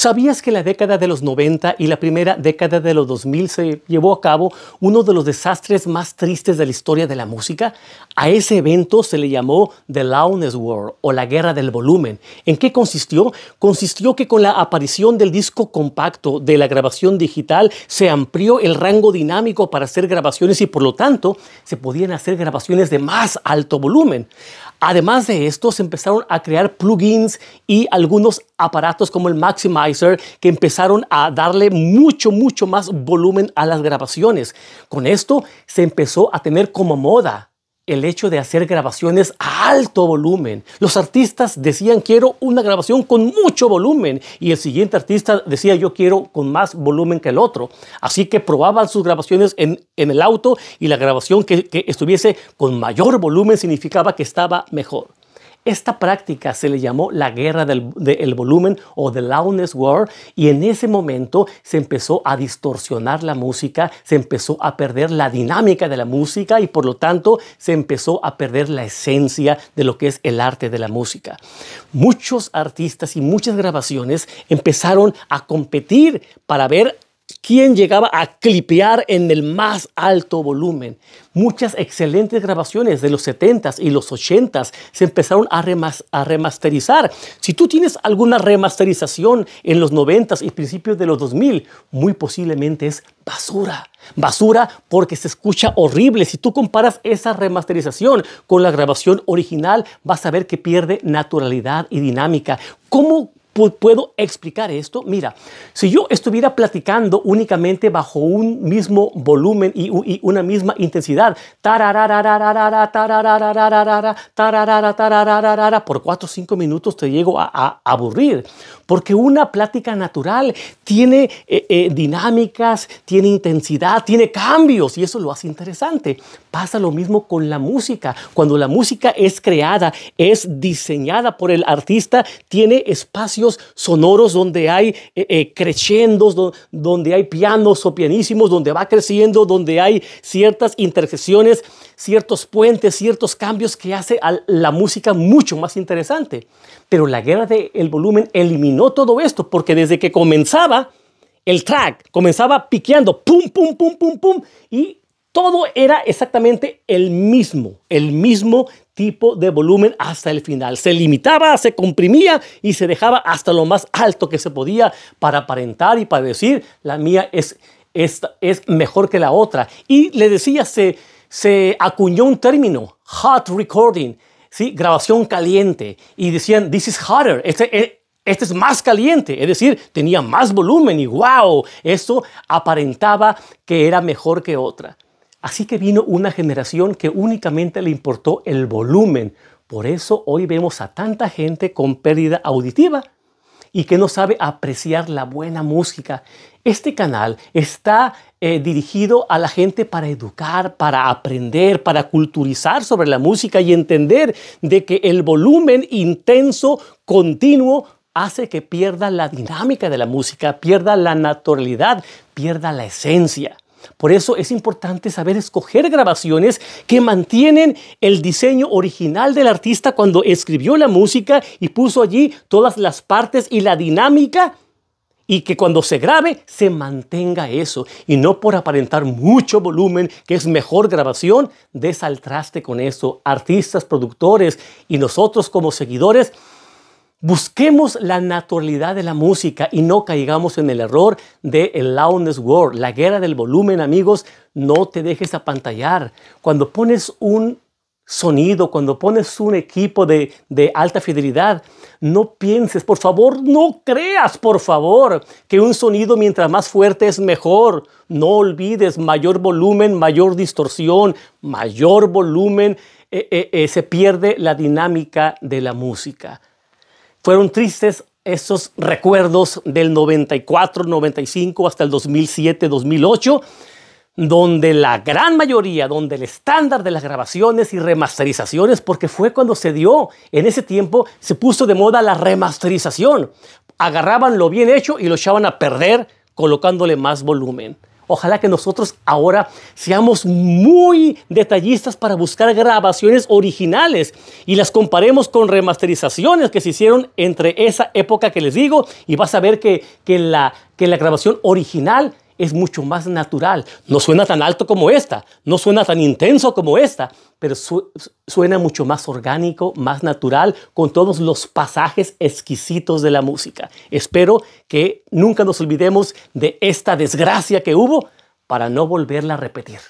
¿Sabías que la década de los 90 y la primera década de los 2000 se llevó a cabo uno de los desastres más tristes de la historia de la música? A ese evento se le llamó The Loudness War o la Guerra del Volumen. ¿En qué consistió? Consistió que con la aparición del disco compacto de la grabación digital se amplió el rango dinámico para hacer grabaciones y por lo tanto se podían hacer grabaciones de más alto volumen. Además de esto, se empezaron a crear plugins y algunos aparatos como el Maximizer que empezaron a darle mucho, mucho más volumen a las grabaciones. Con esto se empezó a tener como moda el hecho de hacer grabaciones a alto volumen. Los artistas decían quiero una grabación con mucho volumen y el siguiente artista decía yo quiero con más volumen que el otro. Así que probaban sus grabaciones en, el auto y la grabación que, que estuviese con mayor volumen significaba que estaba mejor. Esta práctica se le llamó la guerra del volumen o The Loudness War y en ese momento se empezó a distorsionar la música, se empezó a perder la dinámica de la música y por lo tanto se empezó a perder la esencia de lo que es el arte de la música. Muchos artistas y muchas grabaciones empezaron a competir para ver ¿Quién llegaba a clipear en el más alto volumen. Muchas excelentes grabaciones de los 70s y los 80s se empezaron a, a remasterizar. Si tú tienes alguna remasterización en los 90s y principios de los 2000, muy posiblemente es basura. Basura porque se escucha horrible. Si tú comparas esa remasterización con la grabación original, vas a ver que pierde naturalidad y dinámica. ¿Cómo ¿Puedo explicar esto? Mira, si yo estuviera platicando únicamente bajo un mismo volumen y, una misma intensidad, por cuatro o cinco minutos te llego a, aburrir, porque una plática natural tiene eh, eh, dinámicas, tiene intensidad, tiene cambios y eso lo hace interesante. Pasa lo mismo con la música. Cuando la música es creada, es diseñada por el artista, tiene espacio sonoros donde hay eh, eh donde hay pianos o pianísimos, donde va creciendo, donde hay ciertas intersecciones, ciertos puentes, ciertos cambios que hace a la música mucho más interesante. Pero la guerra del volumen eliminó todo esto porque desde que comenzaba el track comenzaba piqueando, pum, pum, pum, pum, pum, y todo era exactamente el mismo, el mismo tipo de volumen hasta el final. Se limitaba, se comprimía y se dejaba hasta lo más alto que se podía para aparentar y para decir, la mía es, es, es mejor que la otra. Y le decía, se, se acuñó un término, hot recording, ¿sí? grabación caliente. Y decían, this is hotter, este, eh, este es más caliente, es decir, tenía más volumen y wow, esto aparentaba que era mejor que otra. Así que vino una generación que únicamente le importó el volumen. Por eso hoy vemos a tanta gente con pérdida auditiva y que no sabe apreciar la buena música. Este canal está eh, dirigido a la gente para educar, para aprender, para culturizar sobre la música y entender de que el volumen intenso, continuo, hace que pierda la dinámica de la música, pierda la naturalidad, pierda la esencia. Por eso es importante saber escoger grabaciones que mantienen el diseño original del artista cuando escribió la música y puso allí todas las partes y la dinámica y que cuando se grabe se mantenga eso y no por aparentar mucho volumen, que es mejor grabación, desaltraste con eso. Artistas, productores y nosotros como seguidores Busquemos la naturalidad de la música y no caigamos en el error de el loudness war, la guerra del volumen, amigos. No te dejes apantallar. Cuando pones un sonido, cuando pones un equipo de, alta fidelidad, no pienses, por favor, no creas, por favor, que un sonido mientras más fuerte es mejor. No olvides, mayor volumen, mayor distorsión, mayor volumen, eh, eh, eh, se pierde la dinámica de la música. Fueron tristes esos recuerdos del 94, 95 hasta el 2007, 2008, donde la gran mayoría, donde el estándar de las grabaciones y remasterizaciones, porque fue cuando se dio, en ese tiempo se puso de moda la remasterización. Agarraban lo bien hecho y lo echaban a perder colocándole más volumen. Ojalá que nosotros ahora seamos muy detallistas para buscar grabaciones originales y las comparemos con remasterizaciones que se hicieron entre esa época que les digo y vas a ver que, la, que la grabación original es mucho más natural. No suena tan alto como esta, no suena tan intenso como esta, pero suena mucho más orgánico, más natural, con todos los pasajes exquisitos de la música. Espero que nunca nos olvidemos de esta desgracia que hubo para no volverla a repetir.